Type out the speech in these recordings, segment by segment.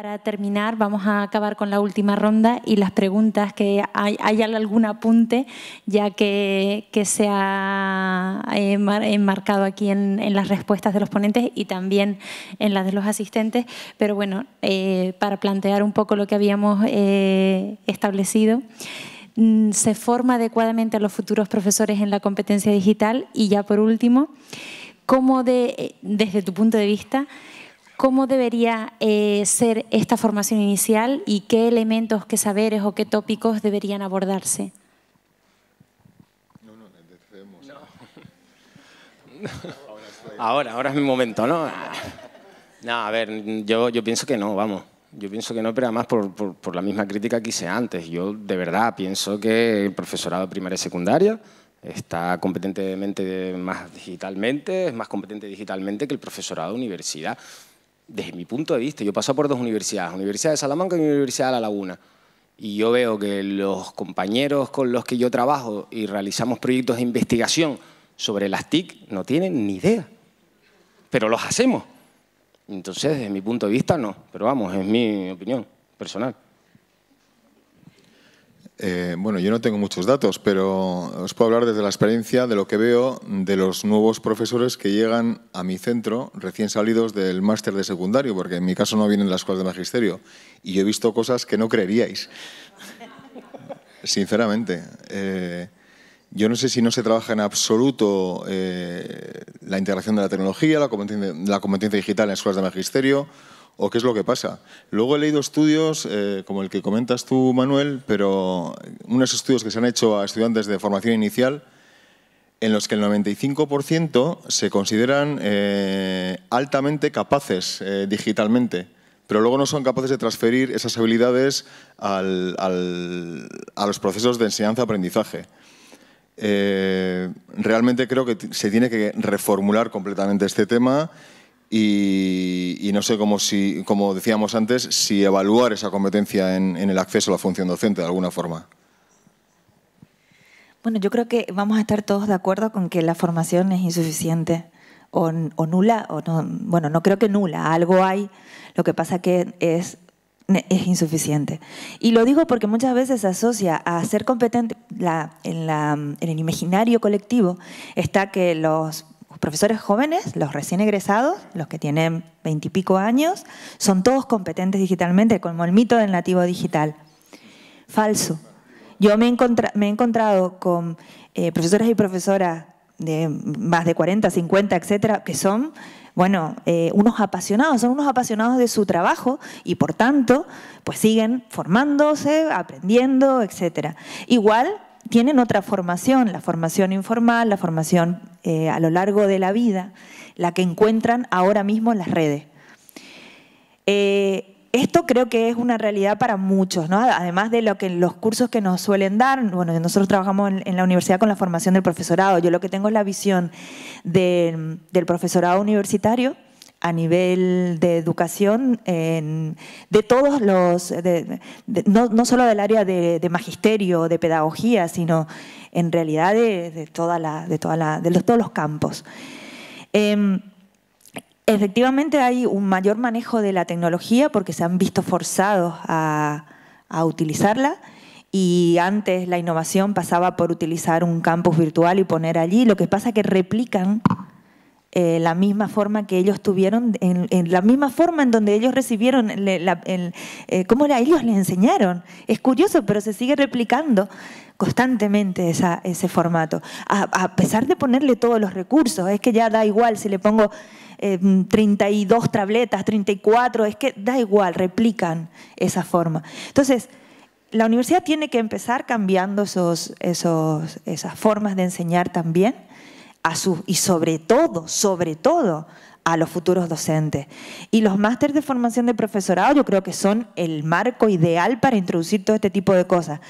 Para terminar, vamos a acabar con la última ronda y las preguntas que hay, algún apunte ya que, que se ha enmarcado eh, eh, aquí en, las respuestas de los ponentes y también en las de los asistentes. Pero bueno, eh, para plantear un poco lo que habíamos establecido mm, se forma adecuadamente a los futuros profesores en la competencia digital y ya por último, cómo de, desde tu punto de vista, ¿Cómo debería eh, ser esta formación inicial y qué elementos, qué saberes o qué tópicos deberían abordarse? No, no, No. Ahora, ahora es mi momento, ¿no? No, a ver, yo, yo pienso que no, vamos. Yo pienso que no, pero además por, la misma crítica que hice antes. Yo de verdad pienso que el profesorado primaria y secundaria está competentemente más digitalmente, es más competente digitalmente que el profesorado de universidad desde mi punto de vista, yo paso por dos universidades, Universidad de Salamanca y Universidad de La Laguna, y yo veo que los compañeros con los que yo trabajo y realizamos proyectos de investigación sobre las TIC no tienen ni idea, pero los hacemos. Entonces, desde mi punto de vista, no, pero vamos, es mi opinión personal. Eh, bueno, yo no tengo muchos datos, pero os puedo hablar desde la experiencia de lo que veo de los nuevos profesores que llegan a mi centro recién salidos del máster de secundario, porque en mi caso no vienen las escuelas de magisterio. Y yo he visto cosas que no creeríais, sinceramente. Eh, yo no sé si no se trabaja en absoluto eh, la integración de la tecnología, la competencia digital en escuelas de magisterio o qué es lo que pasa. Luego he leído estudios, eh, como el que comentas tú, Manuel, pero unos estudios que se han hecho a estudiantes de formación inicial, en los que el 95% se consideran eh, altamente capaces eh, digitalmente, pero luego no son capaces de transferir esas habilidades a los procesos de enseñanza-aprendizaje. realmente creo que se tiene que reformular completamente este tema y, no sé cómo, como decíamos antes, si evaluar esa competencia en, el acceso a la función docente de alguna forma. Bueno, yo creo que vamos a estar todos de acuerdo con que la formación es insuficiente o, nula, o no, bueno, no creo que nula, algo hay, lo que pasa que es, insuficiente. Y lo digo porque muchas veces se asocia a ser competente, en el imaginario colectivo está que los profesores jóvenes, los recién egresados, los que tienen veintipico años, son todos competentes digitalmente, como el mito del nativo digital. Falso. Yo me, he encontrado con profesores eh, profesoras y profesoras de más de 40, 50, etcétera, que son, bueno, eh, unos apasionados, son unos apasionados de su trabajo y por tanto, pues siguen formándose, aprendiendo, etcétera. Igual tienen otra formación, la formación informal, la formación eh, a lo largo de la vida, la que encuentran ahora mismo en las redes. Eh, esto creo que es una realidad para muchos, además de lo que los cursos que nos suelen dar, bueno, nosotros trabajamos en, la universidad con la formación del profesorado, yo lo que tengo es la visión del profesorado universitario a nivel de educación de todos los, no, solo del área de, de magisterio, de pedagogía, sino en realidad de, toda la, de, de todos los campos. Em, efectivamente hay un mayor manejo de la tecnología porque se han visto forzados a, a utilizarla y antes la innovación pasaba por utilizar un campus virtual y poner allí, lo que pasa es que replican eh, la misma forma que ellos tuvieron, en, la misma forma en donde ellos recibieron, le, la, el, eh, cómo era, ellos les enseñaron. Es curioso, pero se sigue replicando constantemente esa, ese formato, a, pesar de ponerle todos los recursos. Es que ya da igual si le pongo 32 eh, tabletas, 34, es que da igual, replican esa forma. Entonces, la universidad tiene que empezar cambiando esos, esas formas de enseñar también y sobre todo, sobre todo, a los futuros docentes. Y los másteres de formación de profesorado yo creo que son el marco ideal para introducir todo este tipo de cosas,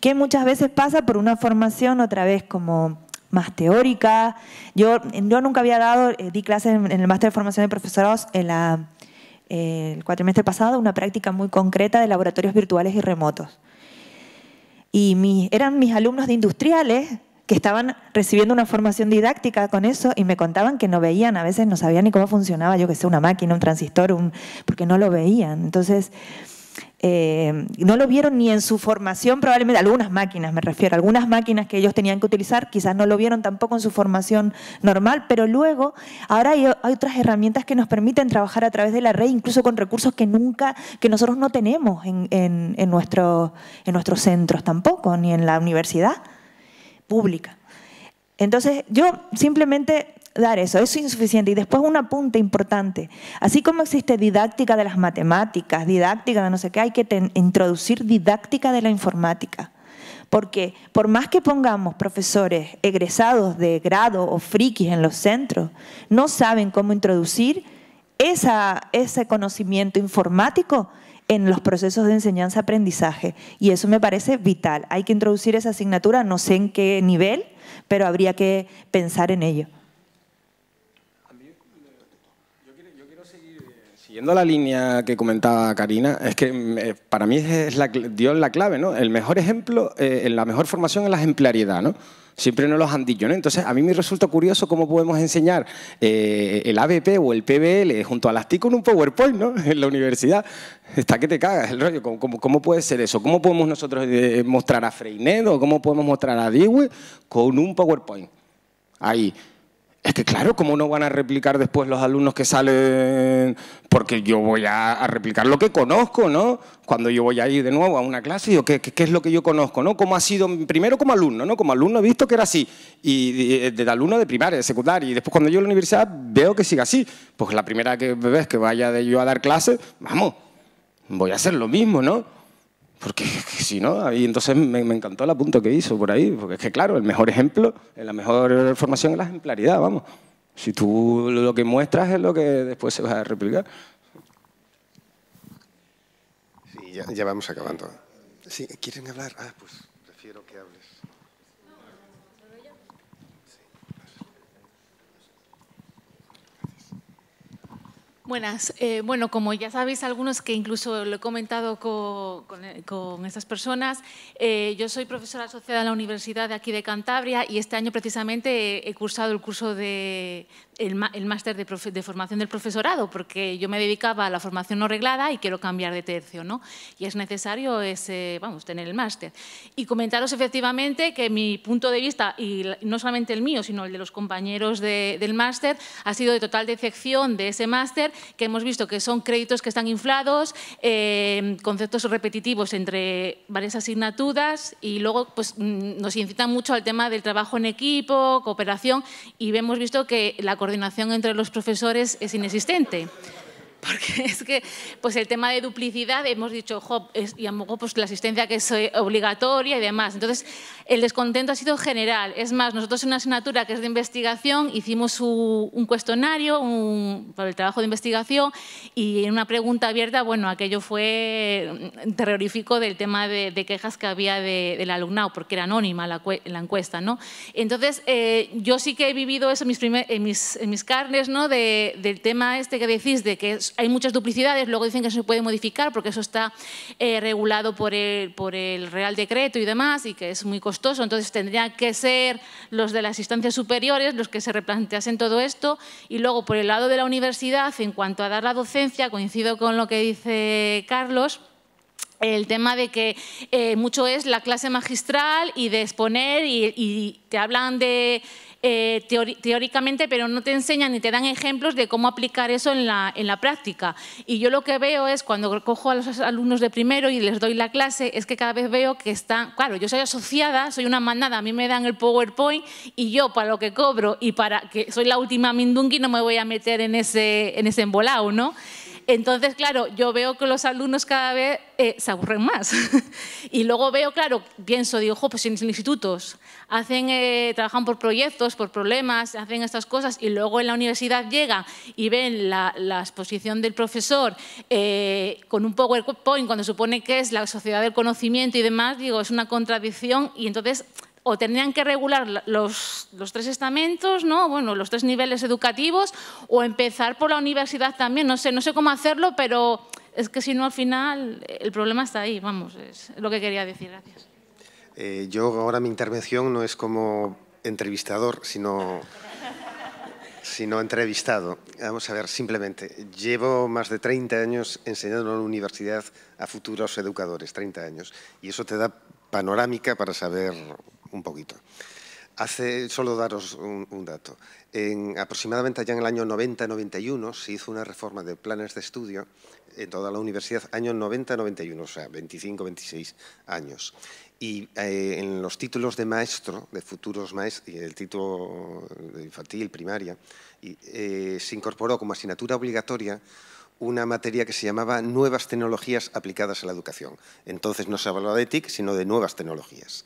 que muchas veces pasa por una formación otra vez como más teórica. Yo, nunca había dado, eh, di clases en, el máster de formación de profesorados en eh, el cuatrimestre pasado, una práctica muy concreta de laboratorios virtuales y remotos. Y eran mis alumnos de industriales que estaban recibiendo una formación didáctica con eso y me contaban que no veían, a veces no sabían ni cómo funcionaba, yo que sé, una máquina, un transistor, un, porque no lo veían. Entonces, eh, no lo vieron ni en su formación, probablemente algunas máquinas, me refiero, algunas máquinas que ellos tenían que utilizar, quizás no lo vieron tampoco en su formación normal, pero luego ahora hay, otras herramientas que nos permiten trabajar a través de la red, incluso con recursos que nunca, que nosotros no tenemos en, en, en nuestros centros tampoco, ni en la universidad pública. Entonces, yo simplemente dar eso, eso es insuficiente. Y después una punta importante. Así como existe didáctica de las matemáticas, didáctica de no sé qué, hay que introducir didáctica de la informática. Porque por más que pongamos profesores egresados de grado o frikis en los centros, no saben cómo introducir ese conocimiento informático en los procesos de enseñanza-aprendizaje y eso me parece vital. Hay que introducir esa asignatura, no sé en qué nivel, pero habría que pensar en ello. Siguiendo la línea que comentaba Karina, es que mm, eh, para mí es la, Dios la clave, ¿no? El mejor ejemplo, eh, la mejor formación es la ejemplariedad, ¿no? Siempre no los han dicho, ¿no? Entonces, a mí me resulta curioso cómo podemos enseñar eh, el ABP o el PBL junto a las TIC con un PowerPoint, ¿no? En la universidad. Está que te cagas el rollo. ¿Cómo, puede ser eso? ¿Cómo podemos nosotros mostrar a Freinedo? o cómo podemos mostrar a Dewey con un PowerPoint? Ahí. Es que claro, ¿cómo no van a replicar después los alumnos que salen? Porque yo voy a, replicar lo que conozco, ¿no? Cuando yo voy a ir de nuevo a una clase, digo, ¿qué, es lo que yo conozco? ¿no? ¿Cómo ha sido, primero como alumno, ¿no? Como alumno he visto que era así, y eh, de, alumno de primaria, de secundaria, y después cuando yo a la universidad veo que sigue así. Pues la primera que ves que vaya yo a dar clase, vamos, voy a hacer lo mismo, ¿no? Porque si no, y entonces me, encantó el apunto que hizo por ahí, porque es que claro, el mejor ejemplo, la mejor formación es la ejemplaridad, vamos. Si tú lo que muestras es lo que después se va a replicar. Sí, ya, ya vamos acabando. Sí, ¿quieren hablar? Ah, pues... Buenas. Eh, bueno, como ya sabéis algunos que incluso lo he comentado eh, con, estas personas, eh, yo soy profesora asociada en la Universidad de aquí de Cantabria y este año precisamente he, cursado el curso de el, máster de, de, formación del profesorado porque yo me dedicaba a la formación no reglada y quiero cambiar de tercio, ¿no? Y es necesario ese, vamos, tener el máster. Y comentaros efectivamente que mi punto de vista, y no solamente el mío, sino el de los compañeros del máster, ha sido de total decepción de ese máster que hemos visto que son créditos que están inflados, eh, conceptos repetitivos entre varias asignaturas y luego pues, mm, nos incitan mucho al tema del trabajo en equipo, cooperación y hemos visto que la coordinación entre los profesores es inexistente porque es que pues el tema de duplicidad, hemos dicho, y a pues, la asistencia que es eh, obligatoria y demás. Entonces, el descontento ha sido general. Es más, nosotros en una asignatura que es de investigación hicimos un, cuestionario para el trabajo de investigación y en una pregunta abierta, bueno, aquello fue mm, terrorífico del tema de, quejas que había del alumnado, porque era anónima la, encuesta, ¿no? Entonces, eh, yo sí que he vivido eso en mis, carnes, ¿no? del tema este que decís de que es hay muchas duplicidades, luego dicen que se puede modificar porque eso está eh, regulado por el, por el Real Decreto y demás y que es muy costoso, entonces tendrían que ser los de las instancias superiores los que se replanteasen todo esto y luego por el lado de la universidad, en cuanto a dar la docencia, coincido con lo que dice Carlos, el tema de que eh, mucho es la clase magistral y de exponer y, y te hablan de eh, teóricamente, pero no te enseñan ni te dan ejemplos de cómo aplicar eso en la, en la práctica. Y yo lo que veo es cuando cojo a los alumnos de primero y les doy la clase, es que cada vez veo que están, claro, yo soy asociada, soy una manada, a mí me dan el PowerPoint y yo para lo que cobro y para que soy la última mindungi no me voy a meter en ese, en ese embolado, ¿no? Entonces, claro, yo veo que los alumnos cada vez eh, se aburren más. y luego veo, claro, pienso, digo, ojo, pues en los institutos hacen, eh, trabajan por proyectos, por problemas, hacen estas cosas y luego en la universidad llega y ven la, exposición del profesor eh, con un PowerPoint cuando supone que es la sociedad del conocimiento y demás, digo, es una contradicción y entonces o tendrían que regular los, tres estamentos, ¿no? bueno, los tres niveles educativos, o empezar por la universidad también. No sé, no sé cómo hacerlo, pero es que si no, al final el problema está ahí. Vamos, es lo que quería decir. Gracias. Eh, yo ahora mi intervención no es como entrevistador, sino, sino entrevistado. Vamos a ver, simplemente, llevo más de 30 años enseñando en la universidad a futuros educadores, 30 años, y eso te da panorámica para saber un poquito. Hace, solo daros un, dato. aproximadamente allá en el año 90-91 se hizo una reforma de planes de estudio en toda la universidad, año 90-91, o sea, 25-26 años. Y eh, en los títulos de maestro, de futuros maestros, y el título infantil, primaria, eh, se incorporó como asignatura obligatoria una materia que se llamaba Nuevas tecnologías aplicadas a la educación. Entonces no se hablaba de TIC, sino de nuevas tecnologías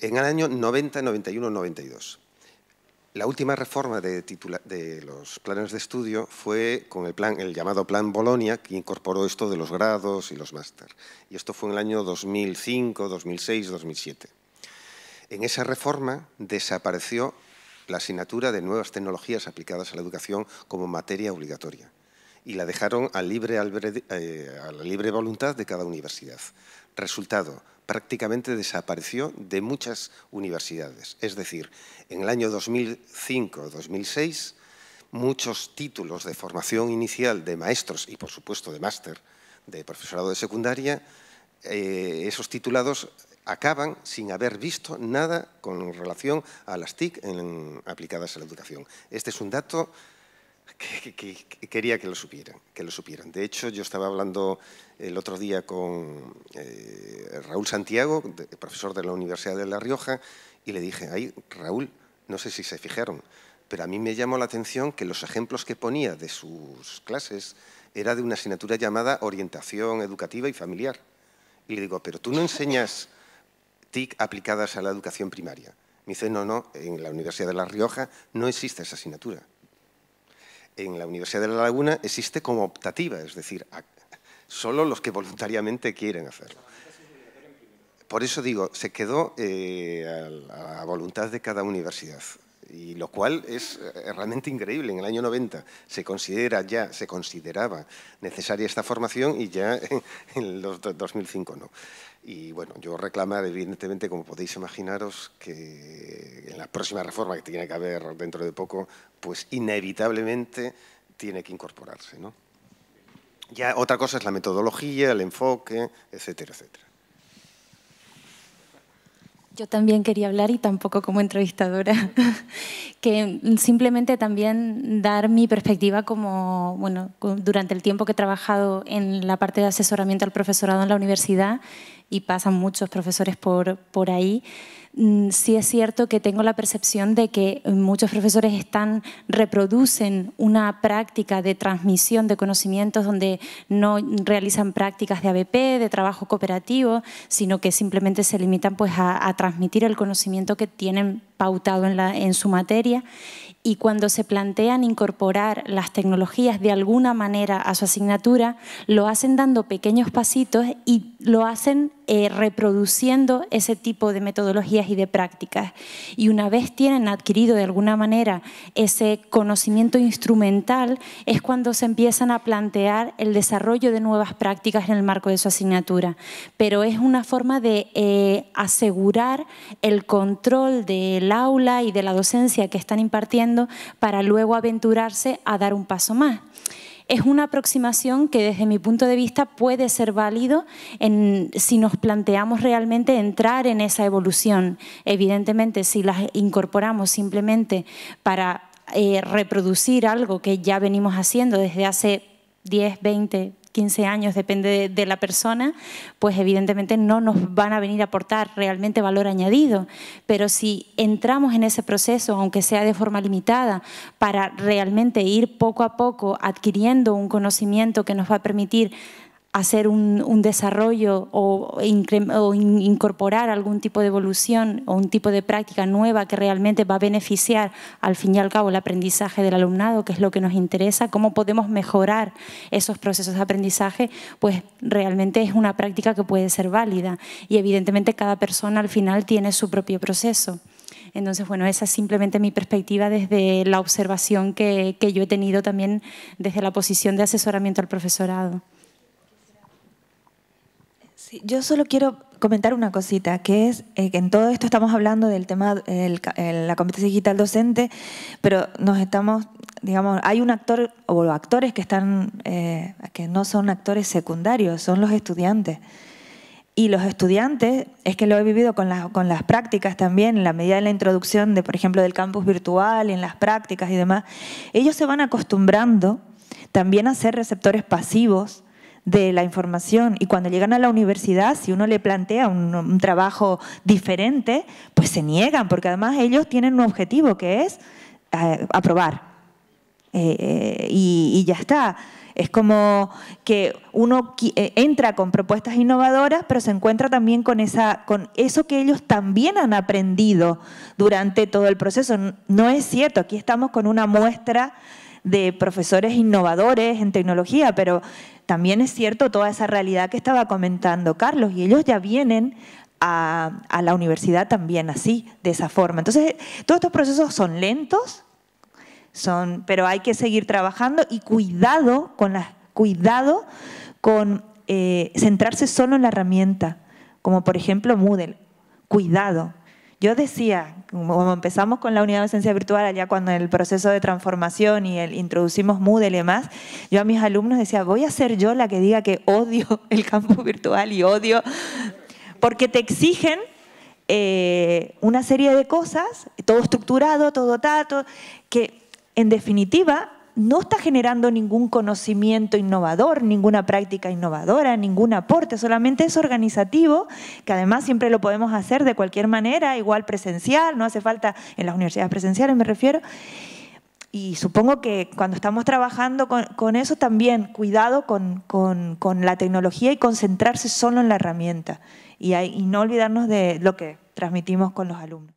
en el año 90, 91, 92. La última reforma de, los planes de estudio fue con el, el llamado Plan Bolonia, que incorporó esto de los grados y los máster. Y esto fue en el año 2005, 2006, 2007. En esa reforma desapareció la asignatura de nuevas tecnologías aplicadas a la educación como materia obligatoria y la dejaron a, libre, eh, a la libre voluntad de cada universidad. Resultado, prácticamente desapareció de muchas universidades. Es decir, en el año 2005-2006, muchos títulos de formación inicial de maestros y, por supuesto, de máster de profesorado de secundaria, eh, esos titulados acaban sin haber visto nada con relación a las TIC aplicadas a la educación. Este es un dato que, quería que lo supieran, que lo supieran. De hecho, yo estaba hablando el otro día con eh, Raúl Santiago, profesor de la Universidad de La Rioja, y le dije, ay, Raúl, no sé si se fijaron, pero a mí me llamó la atención que los ejemplos que ponía de sus clases era de una asignatura llamada orientación educativa y familiar. Y le digo, pero tú no enseñas TIC aplicadas a la educación primaria. Me dice, no, no, en la Universidad de La Rioja no existe esa asignatura en la Universidad de La Laguna existe como optativa, es decir, solo los que voluntariamente quieren hacerlo. Por eso digo, se quedó eh, a la voluntad de cada universidad y lo cual es eh, realmente increíble. En el año 90 se considera ya, se consideraba necesaria esta formación y ya en el 2005 no. Y bueno, yo reclamar, evidentemente, como podéis imaginaros, que en la próxima reforma que tiene que haber dentro de poco, pues inevitablemente tiene que incorporarse. Ya otra cosa es la metodología, el enfoque, etcétera, etcétera. Yo también quería hablar y tampoco como entrevistadora, que simplemente también dar mi perspectiva como, bueno, durante el tiempo que he trabajado en la parte de asesoramiento al profesorado en la universidad, y pasan muchos profesores por, por ahí, mm, sí es cierto que tengo la percepción de que eh, muchos profesores están, reproducen una práctica de transmisión de conocimientos donde no realizan prácticas de ABP, de trabajo cooperativo, sino que simplemente se limitan pues, a, a transmitir el conocimiento que tienen pautado en, la, en su materia y cuando se plantean incorporar las tecnologías de alguna manera a su asignatura, lo hacen dando pequeños pasitos y lo hacen eh, reproduciendo ese tipo de metodologías y de prácticas. Y una vez tienen adquirido de alguna manera ese conocimiento instrumental, es cuando se empiezan a plantear el desarrollo de nuevas prácticas en el marco de su asignatura. Pero es una forma de eh, asegurar el control del aula y de la docencia que están impartiendo para luego aventurarse a dar un paso más es una aproximación que desde mi punto de vista puede ser válido en, si nos planteamos realmente entrar en esa evolución. Evidentemente, si las incorporamos simplemente para eh, reproducir algo que ya venimos haciendo desde hace 10, 20, 15 años, depende de, la persona, pues evidentemente no nos van a venir a aportar realmente valor añadido. Pero si entramos en ese proceso, aunque sea de forma limitada, para realmente ir poco a poco adquiriendo un conocimiento que nos va a permitir hacer un, desarrollo o, incorporar algún tipo de evolución o un tipo de práctica nueva que realmente va a beneficiar al fin y al cabo el aprendizaje del alumnado, que es lo que nos interesa, cómo podemos mejorar esos procesos de aprendizaje, pues realmente es una práctica que puede ser válida y evidentemente cada persona al final tiene su propio proceso. Entonces, bueno, esa es simplemente mi perspectiva desde la observación que yo he tenido también desde la posición de asesoramiento al profesorado yo solo quiero comentar una cosita, que es eh, que en todo esto estamos hablando del tema de la competencia digital docente, pero nos estamos, digamos, hay un actor o actores que están, eh, que no son actores secundarios, son los estudiantes. Y los estudiantes, es que lo he vivido con las, con las prácticas también, en la medida de la introducción, de, por ejemplo, del campus virtual, y en las prácticas y demás, ellos se van acostumbrando también a ser receptores pasivos de la información. Y cuando llegan a la universidad, si uno le plantea un, trabajo diferente, pues se niegan, porque además ellos tienen un objetivo que es eh, aprobar. Eh, eh, y, y ya está. Es como que uno entra con propuestas innovadoras, pero se encuentra también con, esa, con eso que ellos también han aprendido durante todo el proceso. No es cierto, aquí estamos con una muestra de profesores innovadores en tecnología, pero también es cierto toda esa realidad que estaba comentando Carlos, y ellos ya vienen a, la universidad también así, de esa forma. Entonces, todos estos procesos son lentos, son, pero hay que seguir trabajando y cuidado con cuidado con eh, centrarse solo en la herramienta, como por ejemplo Moodle. Cuidado, yo decía, cuando empezamos con la unidad de ciencia virtual, allá cuando en el proceso de transformación y el, introducimos Moodle y demás, yo a mis alumnos decía, voy a ser yo la que diga que odio el campo virtual y odio, porque te exigen eh, una serie de cosas, todo estructurado, todo tato, que en definitiva no está generando ningún conocimiento innovador, ninguna práctica innovadora, ningún aporte, solamente es organizativo, que además siempre lo podemos hacer de cualquier manera, igual presencial, no hace falta en las universidades presenciales me refiero. Y supongo que cuando estamos trabajando con, eso también, cuidado con, la tecnología y concentrarse solo en la herramienta y, y no olvidarnos de lo que transmitimos con los alumnos.